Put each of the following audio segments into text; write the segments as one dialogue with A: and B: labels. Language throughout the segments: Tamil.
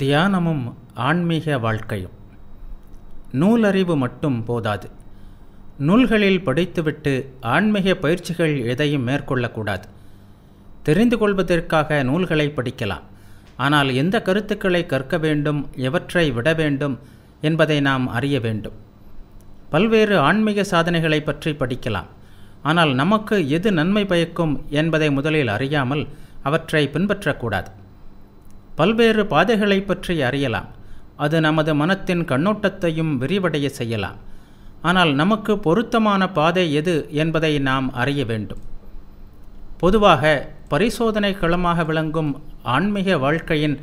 A: தியானமும் ஆன்மீக வாழ்க்கையும் நூலறிவு மட்டும் போதாது நூல்களில் படித்துவிட்டு ஆன்மீக பயிற்சிகள் எதையும் மேற்கொள்ளக்கூடாது தெரிந்து கொள்வதற்காக நூல்களை படிக்கலாம் ஆனால் எந்த கருத்துக்களை கற்க வேண்டும் எவற்றை விட வேண்டும் என்பதை நாம் அறிய வேண்டும் பல்வேறு ஆன்மீக சாதனைகளை பற்றி படிக்கலாம் ஆனால் நமக்கு எது நன்மை பயக்கும் என்பதை முதலில் அறியாமல் அவற்றை பின்பற்றக்கூடாது பல்வேறு பாதைகளை பற்றி அறியலாம் அது நமது மனத்தின் கண்ணோட்டத்தையும் விரிவடைய செய்யலாம் ஆனால் நமக்கு பொருத்தமான பாதை எது என்பதை நாம் அறிய வேண்டும் பொதுவாக பரிசோதனை களமாக விளங்கும் ஆன்மீக வாழ்க்கையின்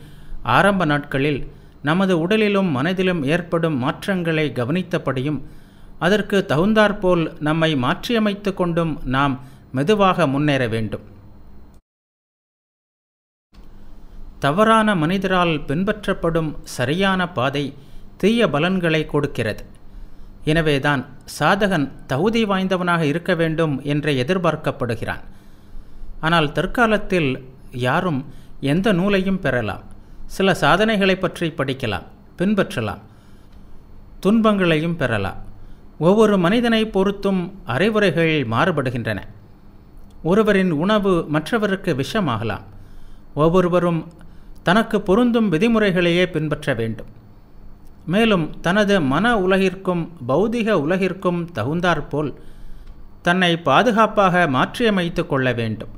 A: ஆரம்ப நாட்களில் நமது உடலிலும் மனதிலும் ஏற்படும் மாற்றங்களை கவனித்தபடியும் அதற்கு தகுந்தாற்போல் நம்மை மாற்றியமைத்து கொண்டும் நாம் மெதுவாக முன்னேற வேண்டும் தவறான மனிதரால் பின்பற்றப்படும் சரியான பாதை தீய பலன்களை கொடுக்கிறது எனவேதான் சாதகன் தகுதி வாய்ந்தவனாக இருக்க வேண்டும் என்று எதிர்பார்க்கப்படுகிறான் ஆனால் தற்காலத்தில் யாரும் எந்த நூலையும் பெறலாம் சில சாதனைகளை பற்றி படிக்கலாம் பின்பற்றலாம் துன்பங்களையும் பெறலாம் ஒவ்வொரு மனிதனை பொறுத்தும் அறிவுரைகள் மாறுபடுகின்றன ஒருவரின் உணவு மற்றவருக்கு விஷமாகலாம் ஒவ்வொருவரும் தனக்கு பொருந்தும் விதிமுறைகளையே பின்பற்ற வேண்டும் மேலும் தனது மன உலகிற்கும் பௌதிக உலகிற்கும் தகுந்தாற்போல் தன்னை பாதுகாப்பாக மாற்றியமைத்து கொள்ள வேண்டும்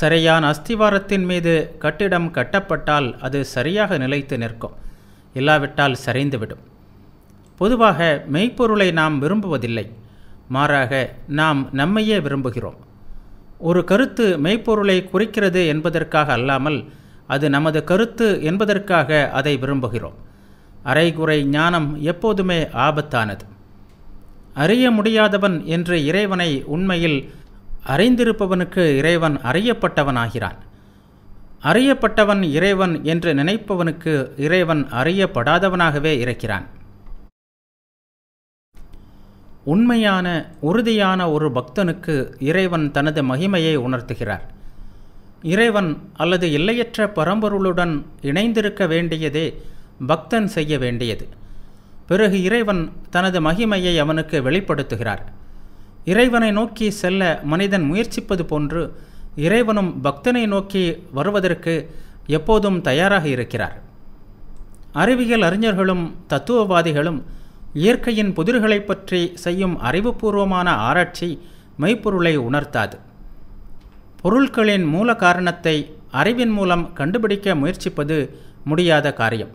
A: சரியான அஸ்திவாரத்தின் மீது கட்டிடம் கட்டப்பட்டால் அது சரியாக நிலைத்து நிற்கும் இல்லாவிட்டால் சரிந்துவிடும் பொதுவாக மெய்ப்பொருளை நாம் விரும்புவதில்லை மாறாக நாம் நம்மையே விரும்புகிறோம் ஒரு கருத்து மெய்ப்பொருளை குறிக்கிறது என்பதற்காக அல்லாமல் அது நமது கருத்து என்பதற்காக அதை விரும்புகிறோம் அரைகுறை ஞானம் எப்போதுமே ஆபத்தானது அறிய முடியாதவன் என்று இறைவனை உண்மையில் அறிந்திருப்பவனுக்கு இறைவன் அறியப்பட்டவனாகிறான் அறியப்பட்டவன் இறைவன் என்று நினைப்பவனுக்கு இறைவன் அறியப்படாதவனாகவே இருக்கிறான் உண்மையான உறுதியான ஒரு பக்தனுக்கு இறைவன் தனது மகிமையை உணர்த்துகிறார் இறைவன் அல்லது எல்லையற்ற பரம்பொருளுடன் இணைந்திருக்க வேண்டியதே பக்தன் செய்ய வேண்டியது பிறகு இறைவன் தனது மகிமையை அவனுக்கு வெளிப்படுத்துகிறார் இறைவனை நோக்கி செல்ல மனிதன் முயற்சிப்பது போன்று இறைவனும் பக்தனை நோக்கி வருவதற்கு எப்போதும் தயாராக இருக்கிறார் அறிவியல் அறிஞர்களும் தத்துவவாதிகளும் இயற்கையின் புதிர்களை பற்றி செய்யும் அறிவுபூர்வமான ஆராய்ச்சி மெய்ப்பொருளை உணர்த்தாது பொருள்களின் மூல காரணத்தை அறிவின் மூலம் கண்டுபிடிக்க முயற்சிப்பது முடியாத காரியம்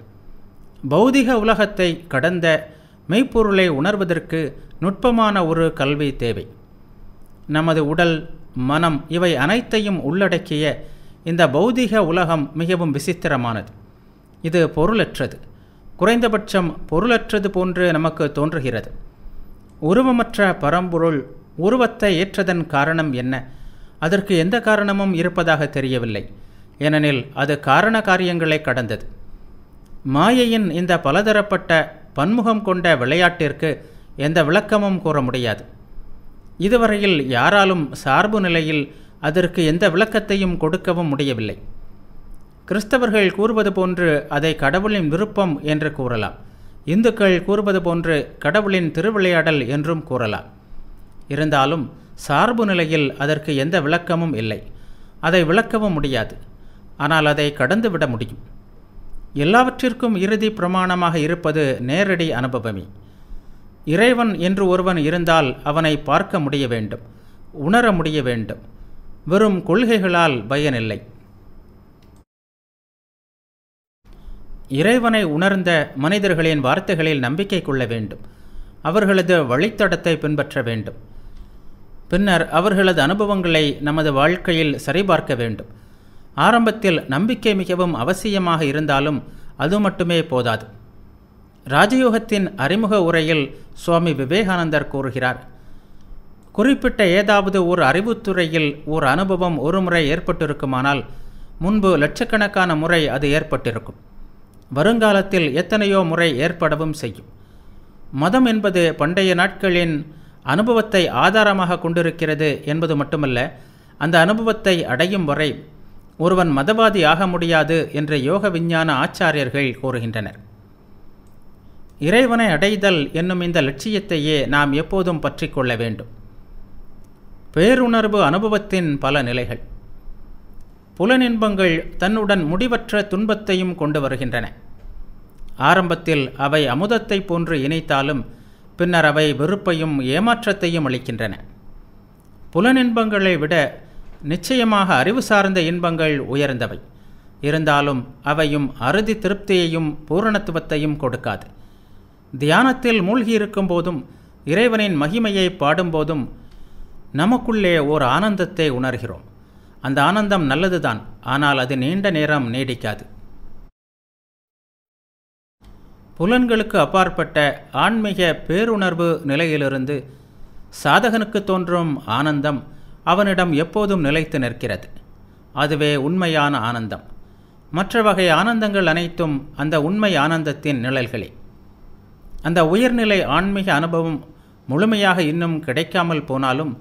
A: பௌதிக உலகத்தை கடந்த மெய்ப்பொருளை உணர்வதற்கு நுட்பமான ஒரு கல்வி தேவை நமது உடல் மனம் இவை அனைத்தையும் உள்ளடக்கிய இந்த பௌதிக உலகம் மிகவும் விசித்திரமானது இது பொருளற்றது குறைந்தபட்சம் பொருளற்றது போன்று நமக்கு தோன்றுகிறது உருவமற்ற பரம்பொருள் உருவத்தை ஏற்றதன் காரணம் என்ன அதற்கு எந்த காரணமும் இருப்பதாக தெரியவில்லை ஏனெனில் அது காரண காரியங்களை கடந்தது மாயையின் இந்த பலதரப்பட்ட பன்முகம் கொண்ட விளையாட்டிற்கு எந்த விளக்கமும் கூற முடியாது இதுவரையில் யாராலும் சார்பு நிலையில் அதற்கு எந்த விளக்கத்தையும் கொடுக்கவும் முடியவில்லை கிறிஸ்தவர்கள் கூறுவது போன்று அதை கடவுளின் விருப்பம் என்று கூறலாம் இந்துக்கள் கூறுவது போன்று கடவுளின் திருவிளையாடல் என்றும் கூறலாம் இருந்தாலும் சார்பு நிலையில் அதற்கு எந்த விளக்கமும் இல்லை அதை விளக்கவும் முடியாது ஆனால் அதை கடந்து விட முடியும் எல்லாவற்றிற்கும் இறுதி பிரமாணமாக இருப்பது நேரடி அனுபவமே இறைவன் என்று ஒருவன் இருந்தால் அவனை பார்க்க முடிய வேண்டும் உணர முடிய வேண்டும் வெறும் கொள்கைகளால் பயனில்லை இறைவனை உணர்ந்த மனிதர்களின் வார்த்தைகளில் நம்பிக்கை கொள்ள வேண்டும் அவர்களது வழித்தடத்தை பின்பற்ற வேண்டும் பின்னர் அவர்களது அனுபவங்களை நமது வாழ்க்கையில் சரிபார்க்க வேண்டும் ஆரம்பத்தில் நம்பிக்கை மிகவும் அவசியமாக இருந்தாலும் அது மட்டுமே போதாது ராஜயோகத்தின் அறிமுக உரையில் சுவாமி விவேகானந்தர் கூறுகிறார் குறிப்பிட்ட ஏதாவது ஒரு அறிவுத்துறையில் ஒரு அனுபவம் ஒரு முறை ஏற்பட்டிருக்குமானால் முன்பு லட்சக்கணக்கான முறை அது ஏற்பட்டிருக்கும் வருங்காலத்தில் எத்தனையோ முறை ஏற்படவும் செய்யும் மதம் என்பது பண்டைய நாட்களின் அனுபவத்தை ஆதாரமாக கொண்டிருக்கிறது என்பது மட்டுமல்ல அந்த அனுபவத்தை அடையும் வரை ஒருவன் மதவாதி ஆக முடியாது என்று யோக விஞ்ஞான ஆச்சாரியர்கள் கூறுகின்றனர் இறைவனை அடைதல் என்னும் இந்த லட்சியத்தையே நாம் எப்போதும் பற்றி கொள்ள வேண்டும் பேருணர்வு அனுபவத்தின் பல நிலைகள் புலனின்பங்கள் தன்னுடன் முடிவற்ற துன்பத்தையும் கொண்டு வருகின்றன ஆரம்பத்தில் அவை அமுதத்தை போன்று இணைத்தாலும் பின்னர் அவை வெறுப்பையும் ஏமாற்றத்தையும் அளிக்கின்றன புலனின்பங்களை விட நிச்சயமாக அறிவு சார்ந்த இன்பங்கள் உயர்ந்தவை இருந்தாலும் அவையும் அறுதி திருப்தியையும் பூரணத்துவத்தையும் கொடுக்காது தியானத்தில் மூழ்கி போதும் இறைவனின் மகிமையை பாடும்போதும் நமக்குள்ளே ஓர் ஆனந்தத்தை உணர்கிறோம் அந்த ஆனந்தம் நல்லதுதான் ஆனால் அது நீண்ட நேரம் நீடிக்காது புலன்களுக்கு அப்பாற்பட்ட ஆன்மீக பேருணர்வு நிலையிலிருந்து சாதகனுக்கு தோன்றும் ஆனந்தம் அவனிடம் எப்போதும் நிலைத்து நிற்கிறது அதுவே உண்மையான ஆனந்தம் மற்ற வகை ஆனந்தங்கள் அனைத்தும் அந்த உண்மை ஆனந்தத்தின் நிழல்களே அந்த உயர்நிலை ஆன்மீக அனுபவம் முழுமையாக இன்னும் கிடைக்காமல் போனாலும்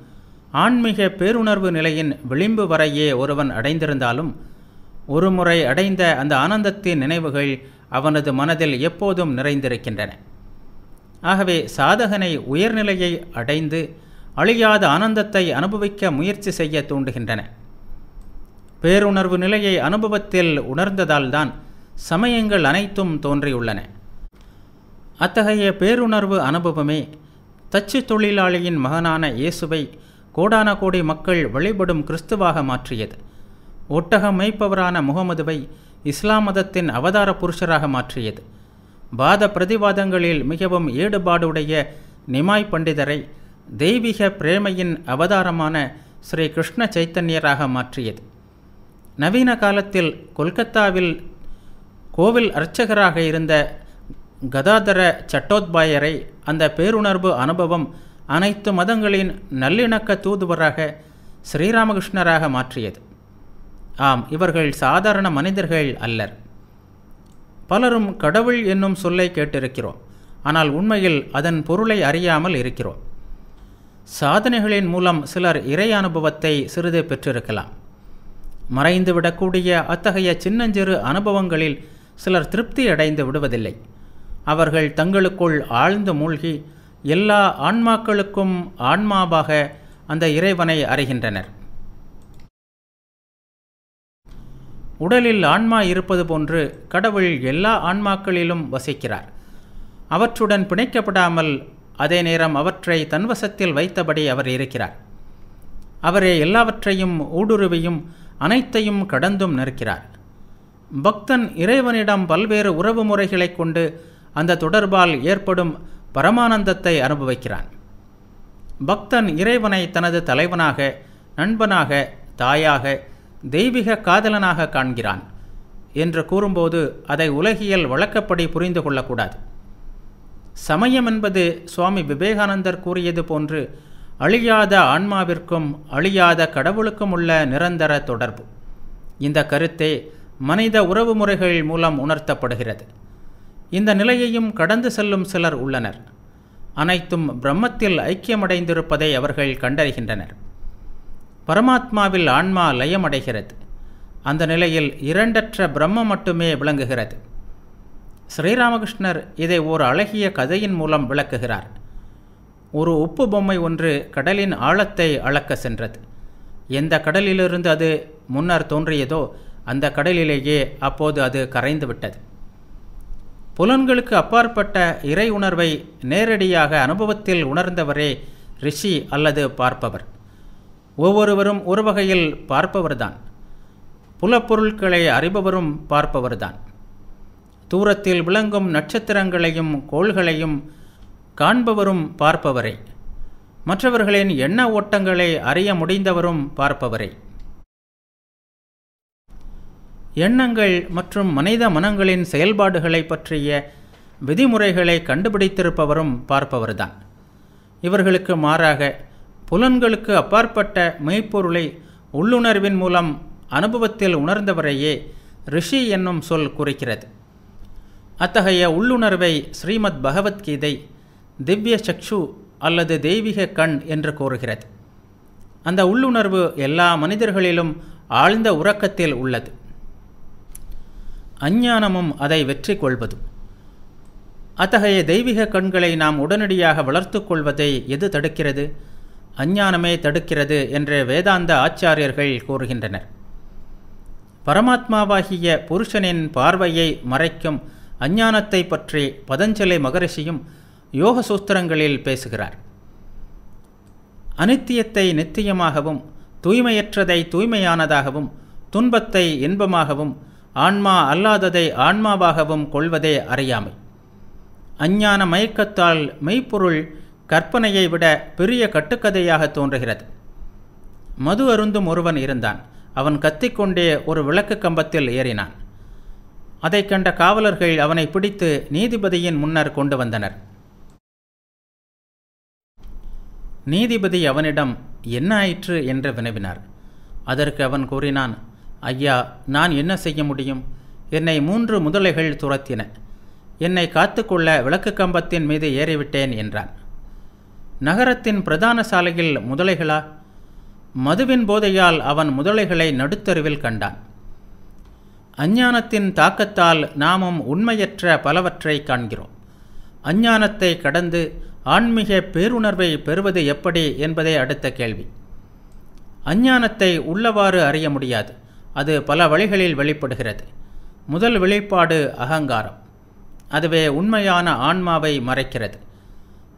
A: ஆன்மீக பேருணர்வு நிலையின் விளிம்பு வரையே ஒருவன் அடைந்திருந்தாலும் ஒருமுறை அடைந்த அந்த ஆனந்தத்தின் நினைவுகள் அவனது மனதில் எப்போதும் நிறைந்திருக்கின்றன ஆகவே சாதகனை உயர்நிலையை அடைந்து அழியாத ஆனந்தத்தை அனுபவிக்க முயற்சி செய்ய தூண்டுகின்றன பேருணர்வு நிலையை அனுபவத்தில் உணர்ந்ததால்தான் சமயங்கள் அனைத்தும் தோன்றியுள்ளன அத்தகைய பேருணர்வு அனுபவமே தச்சு தொழிலாளியின் மகனான இயேசுவை கோடான கோடி மக்கள் வழிபடும் கிறிஸ்துவாக மாற்றியது ஒட்டகம் மேய்ப்பவரான முகமதுவை இஸ்லாம் மதத்தின் அவதார புருஷராக மாற்றியது வாத பிரதிவாதங்களில் மிகவும் ஈடுபாடுடைய நிமாய் பண்டிதரை தெய்வீக பிரேமையின் அவதாரமான ஸ்ரீ கிருஷ்ண சைத்தன்யராக மாற்றியது நவீன காலத்தில் கொல்கத்தாவில் கோவில் அர்ச்சகராக இருந்த கதாதர சட்டோத்பாயரை அந்த பேருணர்வு அனுபவம் அனைத்து மதங்களின் நல்லிணக்க தூதுவராக ஸ்ரீராமகிருஷ்ணராக மாற்றியது ஆம் இவர்கள் சாதாரண மனிதர்கள் அல்லர் பலரும் கடவுள் என்னும் சொல்லை கேட்டிருக்கிறோம் ஆனால் உண்மையில் அதன் பொருளை அறியாமல் இருக்கிறோம் சாதனைகளின் மூலம் சிலர் இறை அனுபவத்தை சிறிது பெற்றிருக்கலாம் மறைந்து விடக்கூடிய அத்தகைய சின்னஞ்சிறு அனுபவங்களில் சிலர் திருப்தி அடைந்து விடுவதில்லை அவர்கள் தங்களுக்குள் ஆழ்ந்து மூழ்கி எல்லா ஆன்மாக்களுக்கும் ஆன்மாவாக அந்த இறைவனை அறிகின்றனர் உடலில் ஆன்மா இருப்பது போன்று கடவுள் எல்லா ஆன்மாக்களிலும் வசிக்கிறார் அவற்றுடன் பிணைக்கப்படாமல் அதே நேரம் அவற்றை தன்வசத்தில் வைத்தபடி அவர் இருக்கிறார் அவரே எல்லாவற்றையும் ஊடுருவியும் அனைத்தையும் கடந்தும் நிற்கிறார் பக்தன் இறைவனிடம் பல்வேறு உறவு முறைகளை கொண்டு அந்த தொடர்பால் ஏற்படும் பரமானந்தத்தை அனுபவிக்கிறான் பக்தன் இறைவனை தனது தலைவனாக நண்பனாக தாயாக தெய்வீக காதலனாக காண்கிறான் என்று கூறும்போது அதை உலகியல் வழக்கப்படி புரிந்து கொள்ளக்கூடாது சமயம் என்பது சுவாமி விவேகானந்தர் கூறியது போன்று அழியாத ஆன்மாவிற்கும் அழியாத கடவுளுக்கும் உள்ள நிரந்தர தொடர்பு இந்த கருத்தே மனித உறவு முறைகள் மூலம் உணர்த்தப்படுகிறது இந்த நிலையையும் கடந்து செல்லும் சிலர் உள்ளனர் அனைத்தும் பிரம்மத்தில் ஐக்கியமடைந்திருப்பதை அவர்கள் கண்டறிகின்றனர் பரமாத்மாவில் ஆன்மா லயமடைகிறது அந்த நிலையில் இரண்டற்ற பிரம்மம் மட்டுமே விளங்குகிறது ஸ்ரீராமகிருஷ்ணர் இதை ஒரு அழகிய கதையின் மூலம் விளக்குகிறார் ஒரு உப்பு பொம்மை ஒன்று கடலின் ஆழத்தை அளக்க சென்றது எந்த கடலிலிருந்து அது முன்னர் தோன்றியதோ அந்த கடலிலேயே அப்போது அது கரைந்து விட்டது புலன்களுக்கு அப்பாற்பட்ட இறை உணர்வை நேரடியாக அனுபவத்தில் உணர்ந்தவரே ரிஷி அல்லது பார்ப்பவர் ஒவ்வொருவரும் ஒரு வகையில் பார்ப்பவர்தான் புலப்பொருட்களை அறிபவரும் பார்ப்பவர்தான் தூரத்தில் விளங்கும் நட்சத்திரங்களையும் கோள்களையும் காண்பவரும் பார்ப்பவரே மற்றவர்களின் எண்ண ஓட்டங்களை அறிய முடிந்தவரும் பார்ப்பவரே எண்ணங்கள் மற்றும் மனித மனங்களின் செயல்பாடுகளை பற்றிய விதிமுறைகளை கண்டுபிடித்திருப்பவரும் பார்ப்பவர்தான் இவர்களுக்கு மாறாக புலன்களுக்கு அப்பாற்பட்ட மெய்ப்பொருளை உள்ளுணர்வின் மூலம் அனுபவத்தில் உணர்ந்தவரையே ரிஷி என்னும் சொல் குறிக்கிறது அத்தகைய உள்ளுணர்வை ஸ்ரீமத் பகவத்கீதை திவ்ய சக்ஷு அல்லது தெய்வீக கண் என்று கூறுகிறது அந்த உள்ளுணர்வு எல்லா மனிதர்களிலும் ஆழ்ந்த உறக்கத்தில் உள்ளது அஞ்ஞானமும் அதை வெற்றி கொள்வதும் அத்தகைய தெய்வீக கண்களை நாம் உடனடியாக வளர்த்து கொள்வதை எது தடுக்கிறது அஞ்ஞானமே தடுக்கிறது என்று வேதாந்த ஆச்சாரியர்கள் கூறுகின்றனர் பரமாத்மாவாகிய புருஷனின் பார்வையை மறைக்கும் அஞ்ஞானத்தை பற்றி பதஞ்சலி மகரிஷியும் யோக சூஸ்திரங்களில் பேசுகிறார் அனித்தியத்தை நித்தியமாகவும் தூய்மையற்றதை தூய்மையானதாகவும் துன்பத்தை இன்பமாகவும் ஆன்மா அல்லாததை ஆன்மாவாகவும் கொள்வதே அறியாமை அஞ்ஞான மயக்கத்தால் மெய்ப்பொருள் கற்பனையை விட பெரிய கட்டுக்கதையாக தோன்றுகிறது மது அருந்தும் ஒருவன் இருந்தான் அவன் கத்திக்கொண்டே ஒரு விளக்கு கம்பத்தில் ஏறினான் அதை கண்ட காவலர்கள் அவனை பிடித்து நீதிபதியின் முன்னர் கொண்டு வந்தனர் நீதிபதி அவனிடம் என்ன ஆயிற்று என்று வினவினார் அதற்கு அவன் கூறினான் ஐயா நான் என்ன செய்ய முடியும் என்னை மூன்று முதலைகள் துரத்தின என்னை காத்துக்கொள்ள விளக்கு கம்பத்தின் மீது ஏறிவிட்டேன் என்றான் நகரத்தின் பிரதான சாலையில் முதலைகளா மதுவின் போதையால் அவன் முதலைகளை நடுத்தருவில் கண்டான் அஞ்ஞானத்தின் தாக்கத்தால் நாமும் உண்மையற்ற பலவற்றை காண்கிறோம் அஞ்ஞானத்தை கடந்து ஆன்மீக பேருணர்வை பெறுவது எப்படி என்பதே அடுத்த கேள்வி அஞ்ஞானத்தை உள்ளவாறு அறிய முடியாது அது பல வழிகளில் வெளிப்படுகிறது முதல் வெளிப்பாடு அகங்காரம் அதுவே உண்மையான ஆன்மாவை மறைக்கிறது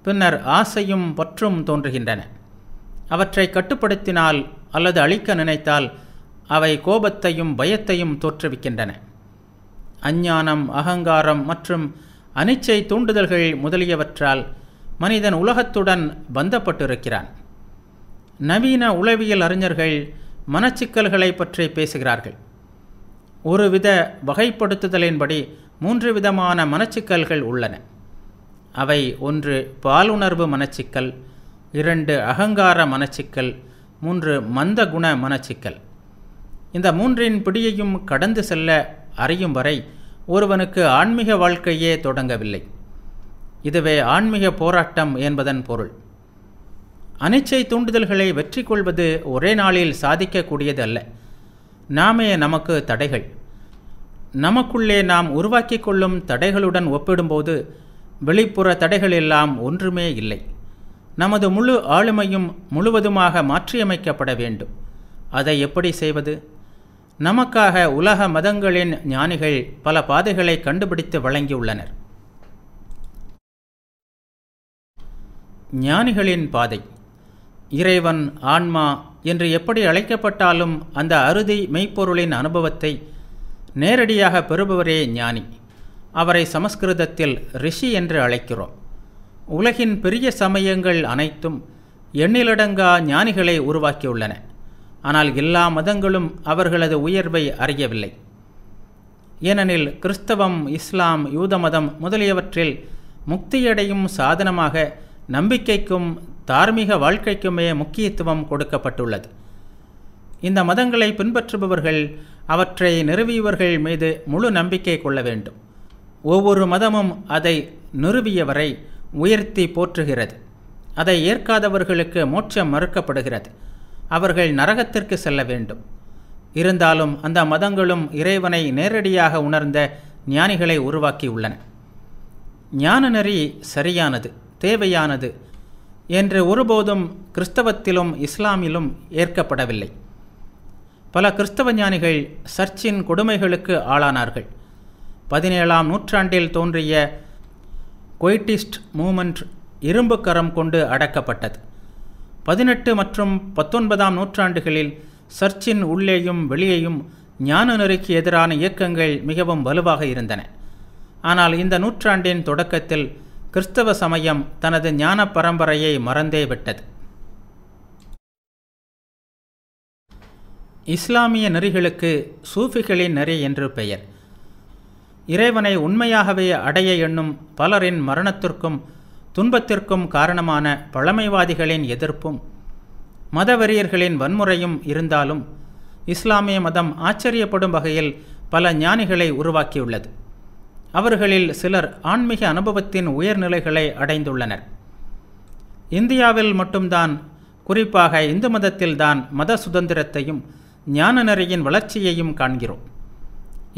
A: பின்னர் ஆசையும் பற்றும் தோன்றுகின்றன அவற்றை கட்டுப்படுத்தினால் அல்லது அழிக்க நினைத்தால் அவை கோபத்தையும் பயத்தையும் தோற்றுவிக்கின்றன அஞ்ஞானம் அகங்காரம் மற்றும் அனிச்சை தூண்டுதல்கள் முதலியவற்றால் மனிதன் உலகத்துடன் பந்தப்பட்டிருக்கிறான் நவீன உளவியல் அறிஞர்கள் மனச்சிக்கல்களை பற்றி பேசுகிறார்கள் ஒருவித வகைப்படுத்துதலின்படி மூன்று விதமான மனச்சிக்கல்கள் உள்ளன அவை ஒன்று பாலுணர்வு மனச்சிக்கல் இரண்டு அகங்கார மனச்சிக்கல் மூன்று மந்த குண மனச்சிக்கல் இந்த மூன்றின் பிடியையும் கடந்து செல்ல அறியும் வரை ஒருவனுக்கு ஆன்மீக வாழ்க்கையே தொடங்கவில்லை இதுவே ஆன்மீக போராட்டம் என்பதன் பொருள் அனிச்சை தூண்டுதல்களை வெற்றி கொள்வது ஒரே நாளில் சாதிக்கக்கூடியது அல்ல நாமே நமக்கு தடைகள் நமக்குள்ளே நாம் உருவாக்கிக் கொள்ளும் தடைகளுடன் ஒப்பிடும்போது வெளிப்புற தடைகள் எல்லாம் ஒன்றுமே இல்லை நமது முழு ஆளுமையும் முழுவதுமாக மாற்றியமைக்கப்பட வேண்டும் அதை எப்படி செய்வது நமக்காக உலக மதங்களின் ஞானிகள் பல பாதைகளை கண்டுபிடித்து வழங்கியுள்ளனர் ஞானிகளின் பாதை இறைவன் ஆன்மா என்று எப்படி அழைக்கப்பட்டாலும் அந்த அறுதி மெய்ப்பொருளின் அனுபவத்தை நேரடியாக பெறுபவரே ஞானி அவரை சமஸ்கிருதத்தில் ரிஷி என்று அழைக்கிறோம் உலகின் பெரிய சமயங்கள் அனைத்தும் எண்ணிலடங்கா ஞானிகளை உருவாக்கியுள்ளன ஆனால் எல்லா மதங்களும் அவர்களது உயர்வை அறியவில்லை ஏனெனில் கிறிஸ்தவம் இஸ்லாம் யூத மதம் முதலியவற்றில் முக்தியடையும் சாதனமாக நம்பிக்கைக்கும் தார்மீக வாழ்க்கைக்குமே முக்கியத்துவம் கொடுக்கப்பட்டுள்ளது இந்த மதங்களை பின்பற்றுபவர்கள் அவற்றை நிறுவியவர்கள் மீது முழு நம்பிக்கை கொள்ள வேண்டும் ஒவ்வொரு மதமும் அதை நிறுவியவரை உயர்த்தி போற்றுகிறது அதை ஏற்காதவர்களுக்கு மோட்சம் மறுக்கப்படுகிறது அவர்கள் நரகத்திற்கு செல்ல வேண்டும் இருந்தாலும் அந்த மதங்களும் இறைவனை நேரடியாக உணர்ந்த ஞானிகளை உருவாக்கியுள்ளன ஞான நெறி சரியானது தேவையானது என்று ஒருபோதும் கிறிஸ்தவத்திலும் இஸ்லாமிலும் ஏற்கப்படவில்லை பல கிறிஸ்தவ ஞானிகள் சர்ச்சின் கொடுமைகளுக்கு ஆளானார்கள் பதினேழாம் நூற்றாண்டில் தோன்றிய கொய்டிஸ்ட் மூமெண்ட் இரும்பு கரம் கொண்டு அடக்கப்பட்டது பதினெட்டு மற்றும் பத்தொன்பதாம் நூற்றாண்டுகளில் சர்ச்சின் உள்ளேயும் வெளியேயும் ஞான நெறிக்கு எதிரான இயக்கங்கள் மிகவும் வலுவாக இருந்தன ஆனால் இந்த நூற்றாண்டின் தொடக்கத்தில் கிறிஸ்தவ சமயம் தனது ஞான பரம்பரையை மறந்தே விட்டது இஸ்லாமிய நெறிகளுக்கு சூஃபிகளின் நெறி என்று பெயர் இறைவனை உண்மையாகவே அடைய எண்ணும் பலரின் மரணத்திற்கும் துன்பத்திற்கும் காரணமான பழமைவாதிகளின் எதிர்ப்பும் மதவெறியர்களின் வன்முறையும் இருந்தாலும் இஸ்லாமிய மதம் ஆச்சரியப்படும் வகையில் பல ஞானிகளை உருவாக்கியுள்ளது அவர்களில் சிலர் ஆன்மீக அனுபவத்தின் உயர்நிலைகளை அடைந்துள்ளனர் இந்தியாவில் மட்டும்தான் குறிப்பாக இந்து மதத்தில்தான் மத சுதந்திரத்தையும் ஞான நிறையின் வளர்ச்சியையும் காண்கிறோம்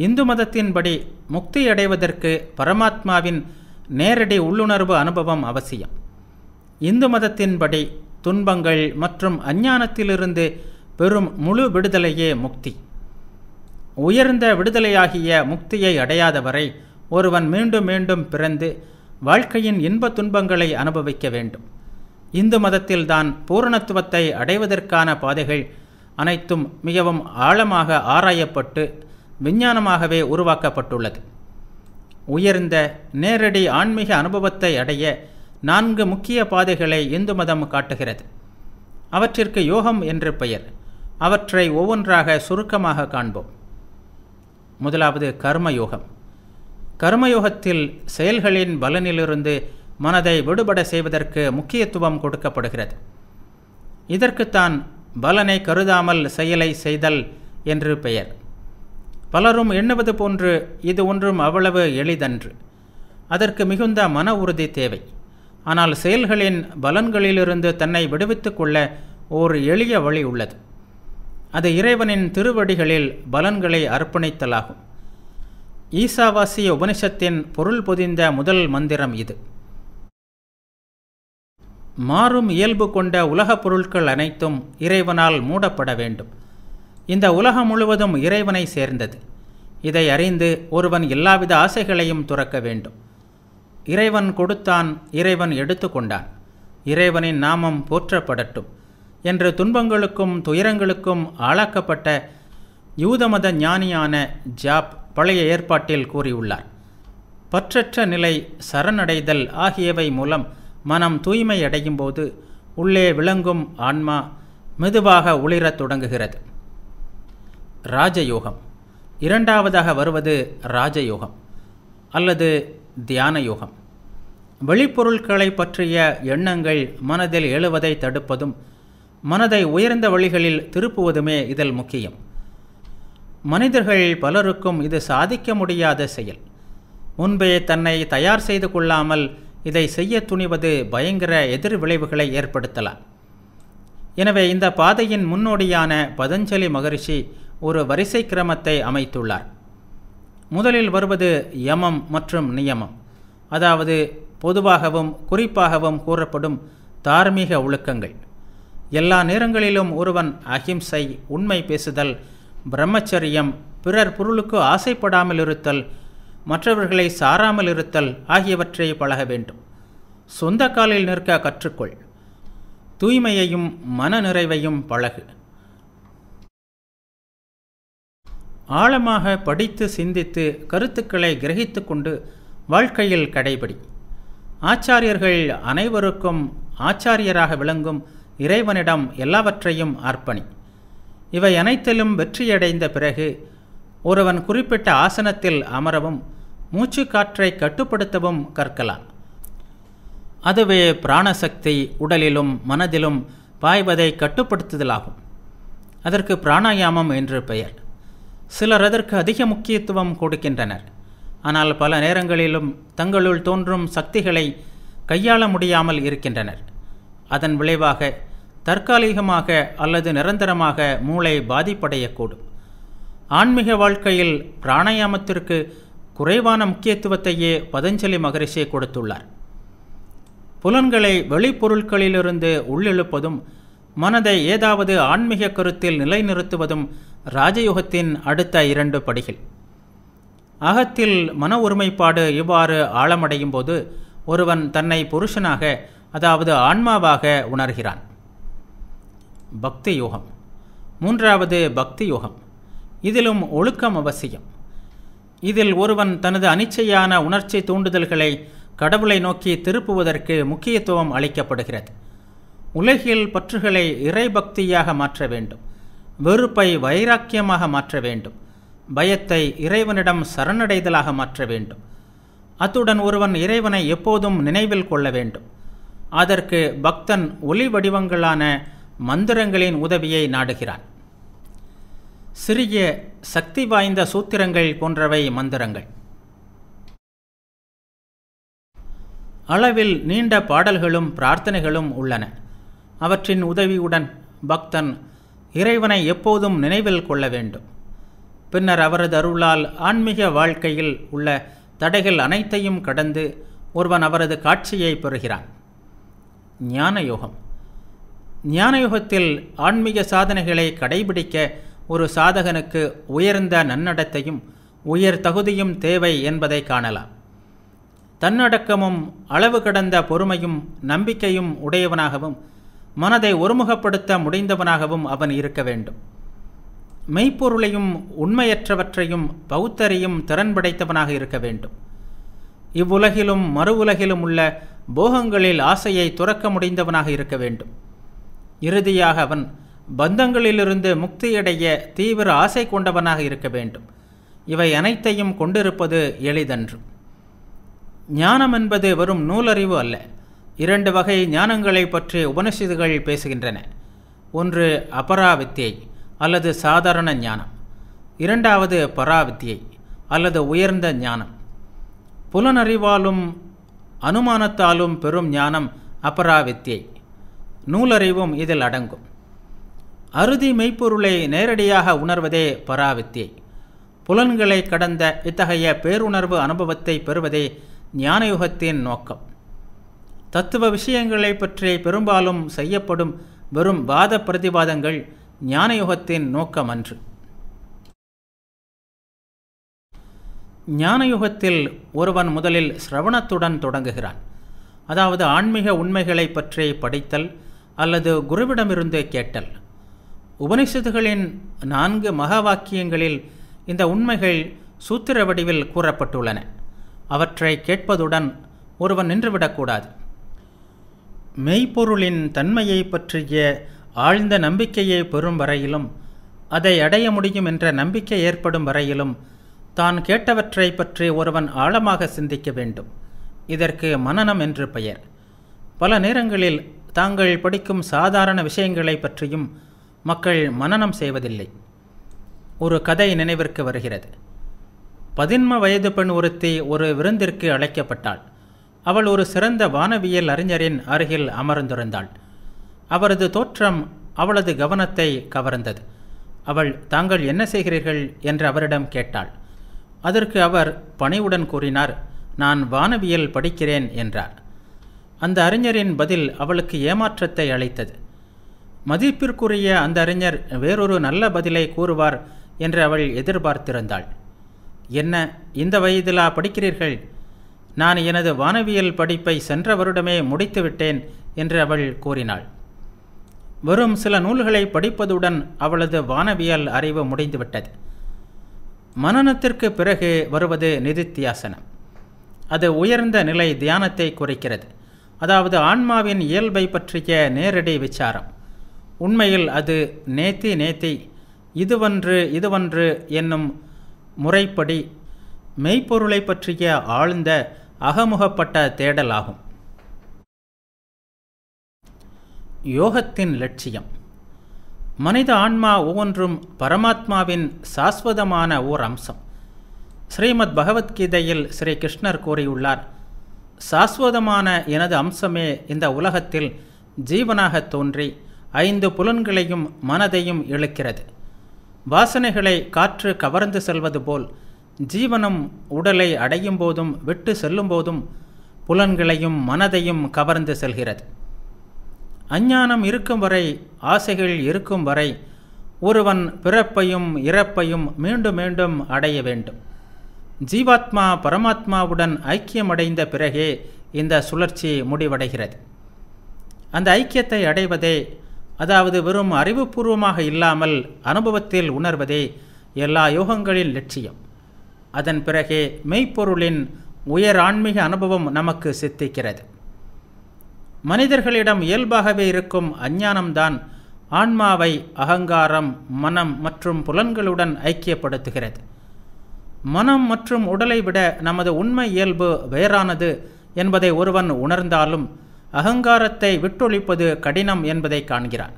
A: இந்து மதத்தின்படி முக்தி அடைவதற்கு பரமாத்மாவின் நேரடி உள்ளுணர்வு அனுபவம் அவசியம் இந்து மதத்தின்படி துன்பங்கள் மற்றும் அஞ்ஞானத்திலிருந்து பெரும் முழு விடுதலையே முக்தி உயர்ந்த விடுதலையாகிய முக்தியை அடையாத வரை ஒருவன் மீண்டும் மீண்டும் பிறந்து வாழ்க்கையின் இன்ப துன்பங்களை அனுபவிக்க வேண்டும் இந்து மதத்தில்தான் பூரணத்துவத்தை அடைவதற்கான பாதைகள் அனைத்தும் மிகவும் ஆழமாக ஆராயப்பட்டு விஞ்ஞானமாகவே உருவாக்கப்பட்டுள்ளது உயர்ந்த நேரடி ஆன்மீக அனுபவத்தை அடைய நான்கு முக்கிய பாதைகளை இந்து மதம் காட்டுகிறது அவற்றிற்கு யோகம் என்று பெயர் அவற்றை ஒவ்வொன்றாக சுருக்கமாக காண்போம் முதலாவது கர்மயோகம் கர்மயோகத்தில் செயல்களின் பலனிலிருந்து மனதை விடுபட செய்வதற்கு முக்கியத்துவம் கொடுக்கப்படுகிறது இதற்குத்தான் பலனை கருதாமல் செயலை செய்தல் என்று பெயர் பலரும் எண்ணுவது போன்று இது ஒன்றும் அவ்வளவு எளிதன்று அதற்கு மிகுந்த மன உறுதி தேவை ஆனால் செயல்களின் பலன்களிலிருந்து தன்னை விடுவித்து கொள்ள ஓர் எளிய வழி உள்ளது அது இறைவனின் திருவடிகளில் பலன்களை அர்ப்பணித்தலாகும் ஈசாவாசிய உபனிஷத்தின் பொருள் பொதிந்த முதல் மந்திரம் இது மாறும் இயல்பு கொண்ட உலகப் பொருட்கள் அனைத்தும் இறைவனால் மூடப்பட வேண்டும் இந்த உலகம் முழுவதும் இறைவனை சேர்ந்தது இதை அறிந்து ஒருவன் எல்லாவித ஆசைகளையும் துறக்க வேண்டும் இறைவன் கொடுத்தான் இறைவன் எடுத்துக்கொண்டான் இறைவனின் நாமம் போற்றப்படட்டும் என்று துன்பங்களுக்கும் துயரங்களுக்கும் ஆளாக்கப்பட்ட யூதமத ஞானியான ஜாப் பழைய ஏற்பாட்டில் கூறியுள்ளார் பற்றற்ற நிலை சரணடைதல் ஆகியவை மூலம் மனம் தூய்மை அடையும் போது உள்ளே விளங்கும் ஆன்மா மெதுவாக ஒளிரத் தொடங்குகிறது ராஜயோகம் இரண்டாவதாக வருவது ராஜயோகம் அல்லது தியான யோகம் வெளிப்பொருட்களை பற்றிய எண்ணங்கள் மனதில் எழுவதை தடுப்பதும் மனதை உயர்ந்த வழிகளில் திருப்புவதுமே இதில் முக்கியம் மனிதர்கள் பலருக்கும் இது சாதிக்க முடியாத செயல் முன்பே தன்னை தயார் செய்து கொள்ளாமல் இதை செய்ய துணிவது பயங்கர எதிர் விளைவுகளை ஏற்படுத்தலாம் எனவே இந்த பாதையின் முன்னோடியான பதஞ்சலி மகரிஷி ஒரு வரிசை கிரமத்தை அமைத்துள்ளார் முதலில் வருவது யமம் மற்றும் நியமம் அதாவது பொதுவாகவும் குறிப்பாகவும் கூறப்படும் தார்மீக ஒழுக்கங்கள் எல்லா நேரங்களிலும் ஒருவன் அஹிம்சை உண்மை பேசுதல் பிரம்மச்சரியம் பிறர் பொருளுக்கு ஆசைப்படாமல் இருத்தல் மற்றவர்களை சாராமல் இருத்தல் ஆகியவற்றை பழக வேண்டும் சொந்த காலில் நிற்க கற்றுக்கொள் தூய்மையையும் மன நிறைவையும் பழகு ஆழமாக படித்து சிந்தித்து கருத்துக்களை கிரகித்து கொண்டு வாழ்க்கையில் கடைபிடி ஆச்சாரியர்கள் அனைவருக்கும் ஆச்சாரியராக விளங்கும் இறைவனிடம் எல்லாவற்றையும் அர்ப்பணி இவை அனைத்திலும் வெற்றியடைந்த பிறகு ஒருவன் குறிப்பிட்ட ஆசனத்தில் அமரவும் மூச்சு காற்றை கட்டுப்படுத்தவும் கற்கலாம் அதுவே பிராணசக்தி உடலிலும் மனதிலும் பாய்வதை கட்டுப்படுத்துதலாகும் அதற்கு பிராணாயாமம் என்று பெயர் சிலர் அதற்கு அதிக முக்கியத்துவம் கொடுக்கின்றனர் ஆனால் பல நேரங்களிலும் தங்களுள் தோன்றும் சக்திகளை கையாள முடியாமல் இருக்கின்றனர் அதன் விளைவாக தற்காலிகமாக அல்லது நிரந்தரமாக மூளை பாதிப்படையக்கூடும் ஆன்மீக வாழ்க்கையில் பிராணாயாமத்திற்கு குறைவான முக்கியத்துவத்தையே பதஞ்சலி மகரிஷி கொடுத்துள்ளார் புலன்களை வெளிப்பொருட்களிலிருந்து உள்ளெழுப்பதும் மனதை ஏதாவது ஆன்மீக கருத்தில் நிலைநிறுத்துவதும் ராஜயுகத்தின் அடுத்த இரண்டு படிகள் அகத்தில் மன ஒருமைப்பாடு இவ்வாறு ஆழமடையும் போது ஒருவன் தன்னை புருஷனாக அதாவது ஆன்மாவாக உணர்கிறான் பக்தி யோகம் மூன்றாவது பக்தி யோகம் இதிலும் ஒழுக்கம் அவசியம் இதில் ஒருவன் தனது அனிச்சையான உணர்ச்சி தூண்டுதல்களை கடவுளை நோக்கி திருப்புவதற்கு முக்கியத்துவம் அளிக்கப்படுகிறது உலகில் பற்றுகளை இறைபக்தியாக மாற்ற வேண்டும் வெறுப்பை வைராக்கியமாக மாற்ற வேண்டும் பயத்தை இறைவனிடம் சரணடைதலாக மாற்ற வேண்டும் அத்துடன் ஒருவன் இறைவனை எப்போதும் நினைவில் கொள்ள வேண்டும் அதற்கு பக்தன் ஒளி வடிவங்களான மந்திரங்களின் உதவியை நாடுகிறான் சிறிய சக்தி வாய்ந்த சூத்திரங்கள் போன்றவை மந்திரங்கள் அளவில் நீண்ட பாடல்களும் பிரார்த்தனைகளும் உள்ளன அவற்றின் உதவியுடன் பக்தன் இறைவனை எப்போதும் நினைவில் கொள்ள வேண்டும் பின்னர் அவரது அருளால் ஆன்மீக வாழ்க்கையில் உள்ள தடைகள் அனைத்தையும் கடந்து ஒருவன் அவரது காட்சியை பெறுகிறான் ஞானயோகம் ஞானயோகத்தில் ஆன்மீக சாதனைகளை கடைபிடிக்க ஒரு சாதகனுக்கு உயர்ந்த நன்னடத்தையும் உயர் தகுதியும் தேவை என்பதை காணலாம் தன்னடக்கமும் அளவு கடந்த பொறுமையும் நம்பிக்கையும் உடையவனாகவும் மனதை ஒருமுகப்படுத்த முடிந்தவனாகவும் அவன் இருக்க வேண்டும் மெய்ப்பொருளையும் உண்மையற்றவற்றையும் பௌத்தரையும் திறன் படைத்தவனாக இருக்க வேண்டும் இவ்வுலகிலும் மறு உலகிலும் உள்ள போகங்களில் ஆசையை துறக்க முடிந்தவனாக இருக்க வேண்டும் இறுதியாக அவன் பந்தங்களிலிருந்து முக்தியடைய தீவிர ஆசை கொண்டவனாக இருக்க வேண்டும் இவை அனைத்தையும் கொண்டிருப்பது எளிதன்று ஞானம் என்பது வெறும் நூலறிவு அல்ல இரண்டு வகை ஞானங்களை பற்றி உபனிஷிதுகள் பேசுகின்றன ஒன்று அபராவித்தியை அல்லது சாதாரண ஞானம் இரண்டாவது பராவித்தியை அல்லது உயர்ந்த ஞானம் புலனறிவாலும் அனுமானத்தாலும் பெறும் ஞானம் அபராவித்தியை நூலறிவும் இதில் அடங்கும் அறுதி மெய்ப்பொருளை நேரடியாக உணர்வதே பராவித்தியை புலன்களை கடந்த இத்தகைய பேருணர்வு அனுபவத்தை பெறுவதே ஞானயுகத்தின் நோக்கம் தத்துவ விஷயங்களை பற்றி பெரும்பாலும் செய்யப்படும் வெறும் வாத பிரதிவாதங்கள் ஞானயுகத்தின் நோக்கமன்று ஞானயுகத்தில் ஒருவன் முதலில் சிரவணத்துடன் தொடங்குகிறான் அதாவது ஆன்மீக உண்மைகளை பற்றி படித்தல் அல்லது குருவிடமிருந்து கேட்டல் உபனிஷத்துகளின் நான்கு மகா வாக்கியங்களில் இந்த உண்மைகள் சூத்திர வடிவில் கூறப்பட்டுள்ளன அவற்றை கேட்பதுடன் ஒருவன் நின்றுவிடக்கூடாது மெய்ப்பொருளின் தன்மையை பற்றிய ஆழ்ந்த நம்பிக்கையை பெறும் வரையிலும் அதை அடைய முடியும் என்ற நம்பிக்கை ஏற்படும் வரையிலும் தான் கேட்டவற்றை பற்றி ஒருவன் ஆழமாக சிந்திக்க வேண்டும் இதற்கு மனநம் என்று பெயர் பல நேரங்களில் தாங்கள் படிக்கும் சாதாரண விஷயங்களை பற்றியும் மக்கள் மனநம் செய்வதில்லை ஒரு கதை நினைவிற்கு வருகிறது பதின்ம வயது பெண் ஒருத்தி ஒரு விருந்திற்கு அழைக்கப்பட்டாள் அவள் ஒரு சிறந்த வானவியல் அறிஞரின் அருகில் அமர்ந்திருந்தாள் அவரது தோற்றம் அவளது கவனத்தை கவர்ந்தது அவள் தாங்கள் என்ன செய்கிறீர்கள் என்று அவரிடம் கேட்டாள் அதற்கு அவர் பணிவுடன் கூறினார் நான் வானவியல் படிக்கிறேன் என்றார் அந்த அறிஞரின் பதில் அவளுக்கு ஏமாற்றத்தை அளித்தது மதிப்பிற்குரிய அந்த அறிஞர் வேறொரு நல்ல பதிலை கூறுவார் என்று அவள் எதிர்பார்த்திருந்தாள் என்ன இந்த வயதிலா படிக்கிறீர்கள் நான் எனது வானவியல் படிப்பை சென்ற வருடமே முடித்துவிட்டேன் என்று அவள் கூறினாள் வெறும் சில நூல்களை படிப்பதுடன் அவளது வானவியல் அறிவு முடிந்துவிட்டது மனநத்திற்கு பிறகு வருவது நிதித்தியாசனம் அது உயர்ந்த நிலை தியானத்தை குறிக்கிறது அதாவது ஆன்மாவின் இயல்பை பற்றிய நேரடி விசாரம் உண்மையில் அது நேத்தி நேத்தி இதுவன்று இதுவன்று என்னும் முறைப்படி மெய்ப்பொருளை பற்றிய ஆழ்ந்த அகமுகப்பட்ட தேடலாகும் யோகத்தின் லட்சியம் மனித ஆன்மா ஒவ்வொன்றும் பரமாத்மாவின் சாஸ்வதமான ஓர் அம்சம் ஸ்ரீமத் பகவத்கீதையில் ஸ்ரீ கிருஷ்ணர் கூறியுள்ளார் சாஸ்வதமான எனது அம்சமே இந்த உலகத்தில் ஜீவனாக தோன்றி ஐந்து புலன்களையும் மனதையும் இழுக்கிறது வாசனைகளை காற்று கவர்ந்து செல்வது போல் ஜீவனம் உடலை அடையும் போதும் விட்டு செல்லும் போதும் புலன்களையும் மனதையும் கவர்ந்து செல்கிறது அஞ்ஞானம் இருக்கும் வரை ஆசைகள் இருக்கும் வரை ஒருவன் பிறப்பையும் இறப்பையும் மீண்டும் மீண்டும் அடைய வேண்டும் ஜீவாத்மா பரமாத்மாவுடன் ஐக்கியமடைந்த பிறகே இந்த சுழற்சி முடிவடைகிறது அந்த ஐக்கியத்தை அடைவதே அதாவது வெறும் அறிவுபூர்வமாக இல்லாமல் அனுபவத்தில் உணர்வதே எல்லா யோகங்களின் லட்சியம் அதன் பிறகே மெய்ப்பொருளின் உயர் ஆன்மீக அனுபவம் நமக்கு சித்திக்கிறது மனிதர்களிடம் இயல்பாகவே இருக்கும் அஞ்ஞானம்தான் ஆன்மாவை அகங்காரம் மனம் மற்றும் புலன்களுடன் ஐக்கியப்படுத்துகிறது மனம் மற்றும் உடலை விட நமது உண்மை இயல்பு வேறானது என்பதை ஒருவன் உணர்ந்தாலும் அகங்காரத்தை விட்டொழிப்பது கடினம் என்பதை காண்கிறான்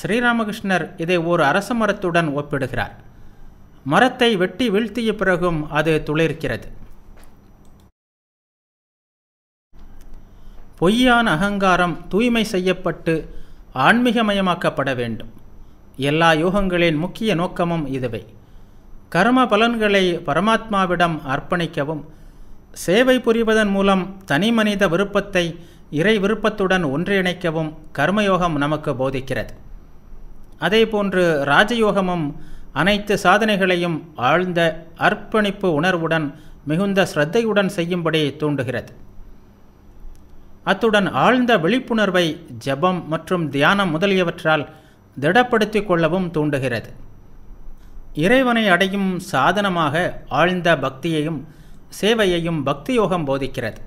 A: ஸ்ரீராமகிருஷ்ணர் இதை ஒரு அரச மரத்துடன் ஒப்பிடுகிறார் மரத்தை வெட்டி வீழ்த்திய பிறகும் அது துளிர்க்கிறது பொய்யான அகங்காரம் தூய்மை செய்யப்பட்டு ஆன்மீகமயமாக்கப்பட வேண்டும் எல்லா யோகங்களின் முக்கிய நோக்கமும் இதுவே கர்ம பலன்களை பரமாத்மாவிடம் அர்ப்பணிக்கவும் சேவை புரிவதன் மூலம் தனி மனித விருப்பத்தை இறை விருப்பத்துடன் ஒன்றிணைக்கவும் கர்மயோகம் நமக்கு போதிக்கிறது அதேபோன்று ராஜயோகமும் அனைத்து சாதனைகளையும் ஆழ்ந்த அர்ப்பணிப்பு உணர்வுடன் மிகுந்த ஸ்ரத்தையுடன் செய்யும்படி தூண்டுகிறது அத்துடன் ஆழ்ந்த விழிப்புணர்வை ஜபம் மற்றும் தியானம் முதலியவற்றால் திடப்படுத்திக் கொள்ளவும் தூண்டுகிறது இறைவனை அடையும் சாதனமாக ஆழ்ந்த பக்தியையும் சேவையையும் பக்தி யோகம் போதிக்கிறது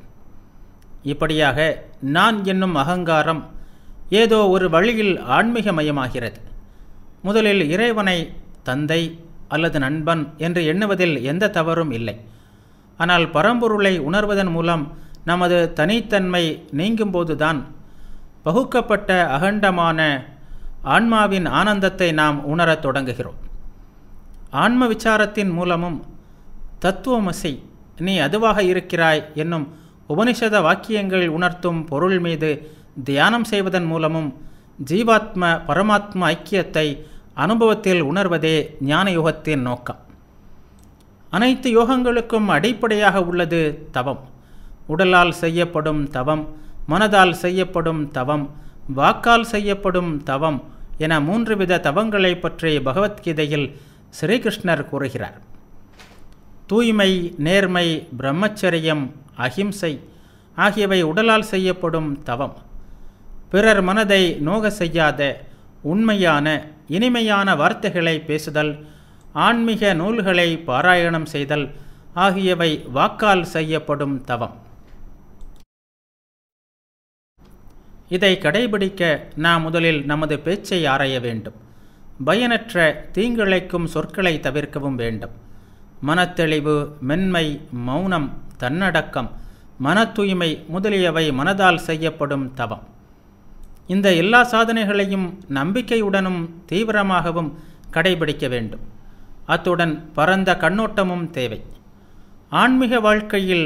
A: இப்படியாக நான் என்னும் அகங்காரம் ஏதோ ஒரு வழியில் ஆன்மீகமயமாகிறது முதலில் இறைவனை தந்தை அல்லது நண்பன் என்று எண்ணுவதில் எந்த தவறும் இல்லை ஆனால் பரம்பொருளை உணர்வதன் மூலம் நமது தனித்தன்மை நீங்கும்போதுதான் பகுக்கப்பட்ட அகண்டமான ஆன்மாவின் ஆனந்தத்தை நாம் உணரத் தொடங்குகிறோம் ஆன்ம விசாரத்தின் மூலமும் தத்துவமசி நீ அதுவாக இருக்கிறாய் என்னும் உபனிஷத வாக்கியங்கள் உணர்த்தும் பொருள் மீது தியானம் செய்வதன் மூலமும் ஜீவாத்ம பரமாத்ம ஐக்கியத்தை அனுபவத்தில் உணர்வதே ஞான யோகத்தின் நோக்கம் அனைத்து யோகங்களுக்கும் அடிப்படையாக உள்ளது தவம் உடலால் செய்யப்படும் தவம் மனதால் செய்யப்படும் தவம் வாக்கால் செய்யப்படும் தவம் என மூன்று வித தவங்களை பற்றி பகவத்கீதையில் ஸ்ரீகிருஷ்ணர் கூறுகிறார் தூய்மை நேர்மை பிரம்மச்சரியம் அஹிம்சை ஆகியவை உடலால் செய்யப்படும் தவம் பிறர் மனதை நோக செய்யாத உண்மையான இனிமையான வார்த்தைகளை பேசுதல் ஆன்மீக நூல்களை பாராயணம் செய்தல் ஆகியவை வாக்கால் செய்யப்படும் தவம் இதை கடைபிடிக்க நாம் முதலில் நமது பேச்சை ஆராய வேண்டும் பயனற்ற தீங்கிழைக்கும் சொற்களை தவிர்க்கவும் வேண்டும் மனத்தெளிவு மென்மை மௌனம் தன்னடக்கம் மன தூய்மை முதலியவை மனதால் செய்யப்படும் தவம் இந்த எல்லா சாதனைகளையும் நம்பிக்கையுடனும் தீவிரமாகவும் கடைபிடிக்க வேண்டும் அத்துடன் பரந்த கண்ணோட்டமும் தேவை ஆன்மீக வாழ்க்கையில்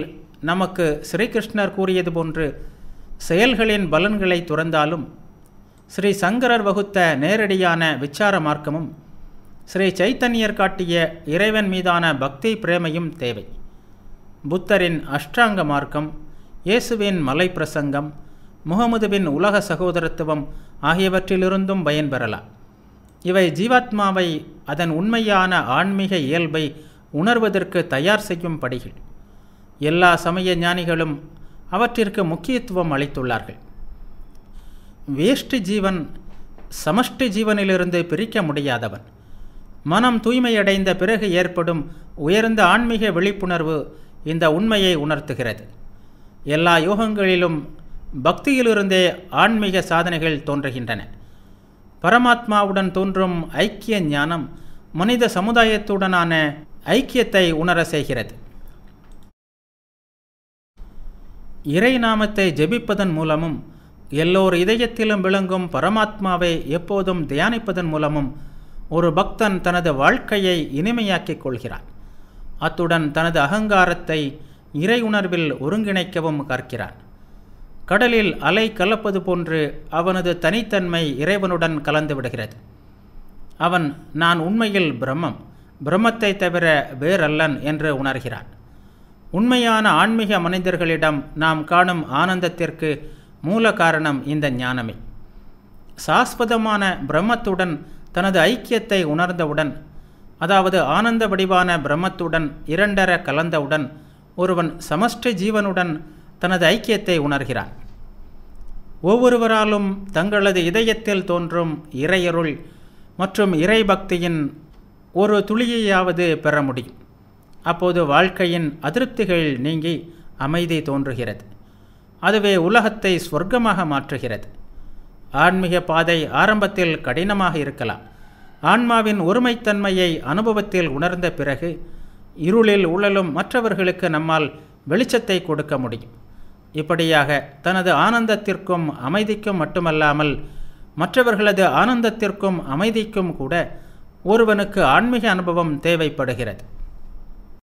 A: நமக்கு ஸ்ரீகிருஷ்ணர் கூறியது போன்று செயல்களின் பலன்களை துறந்தாலும் ஸ்ரீ சங்கரர் வகுத்த நேரடியான விச்சார மார்க்கமும் ஸ்ரீ சைத்தன்யர் காட்டிய இறைவன் மீதான பக்தி பிரேமையும் தேவை புத்தரின் அஷ்டாங்க மார்க்கம் இயேசுவின் மலை பிரசங்கம் முகமதுவின் உலக சகோதரத்துவம் ஆகியவற்றிலிருந்தும் பயன்பெறலாம் இவை ஜீவாத்மாவை அதன் உண்மையான ஆன்மீக இயல்பை உணர்வதற்கு தயார் செய்யும் படிகள் எல்லா சமய ஞானிகளும் அவற்றிற்கு முக்கியத்துவம் அளித்துள்ளார்கள் வேஷ்டி ஜீவன் சமஷ்டி ஜீவனிலிருந்து பிரிக்க முடியாதவன் மனம் தூய்மையடைந்த பிறகு ஏற்படும் உயர்ந்த ஆன்மீக விழிப்புணர்வு இந்த உண்மையை உணர்த்துகிறது எல்லா யோகங்களிலும் பக்தியிலிருந்தே ஆன்மீக சாதனைகள் தோன்றுகின்றன பரமாத்மாவுடன் தோன்றும் ஐக்கிய ஞானம் மனித சமுதாயத்துடனான ஐக்கியத்தை உணர செய்கிறது இறை நாமத்தை ஜெபிப்பதன் மூலமும் எல்லோர் இதயத்திலும் விளங்கும் பரமாத்மாவை எப்போதும் தியானிப்பதன் மூலமும் ஒரு பக்தன் தனது வாழ்க்கையை இனிமையாக்கிக் கொள்கிறார் அத்துடன் தனது அகங்காரத்தை இறை உணர்வில் ஒருங்கிணைக்கவும் கற்கிறான் கடலில் அலை கலப்பது போன்று அவனது தனித்தன்மை இறைவனுடன் கலந்து விடுகிறது அவன் நான் உண்மையில் பிரம்மம் பிரம்மத்தை தவிர வேறல்லன் என்று உணர்கிறான் உண்மையான ஆன்மீக மனிதர்களிடம் நாம் காணும் ஆனந்தத்திற்கு மூல காரணம் இந்த ஞானமே சாஸ்வதமான பிரம்மத்துடன் தனது ஐக்கியத்தை உணர்ந்தவுடன் அதாவது ஆனந்த வடிவான பிரம்மத்துடன் இரண்டர கலந்தவுடன் ஒருவன் சமஷ்டி ஜீவனுடன் தனது ஐக்கியத்தை உணர்கிறான் ஒவ்வொருவராலும் தங்களது இதயத்தில் தோன்றும் இறையருள் மற்றும் இறைபக்தியின் ஒரு துளியையாவது பெற முடியும் அப்போது வாழ்க்கையின் அதிருப்திகள் நீங்கி அமைதி தோன்றுகிறது அதுவே உலகத்தை ஸ்வர்க்கமாக மாற்றுகிறது ஆன்மீக பாதை ஆரம்பத்தில் கடினமாக இருக்கலாம் ஆன்மாவின் ஒருமைத்தன்மையை அனுபவத்தில் உணர்ந்த பிறகு இருளில் உழலும் மற்றவர்களுக்கு நம்மால் வெளிச்சத்தை கொடுக்க முடியும் இப்படியாக தனது ஆனந்தத்திற்கும் அமைதிக்கும் மட்டுமல்லாமல் மற்றவர்களது ஆனந்தத்திற்கும் அமைதிக்கும் கூட ஒருவனுக்கு ஆன்மீக அனுபவம் தேவைப்படுகிறது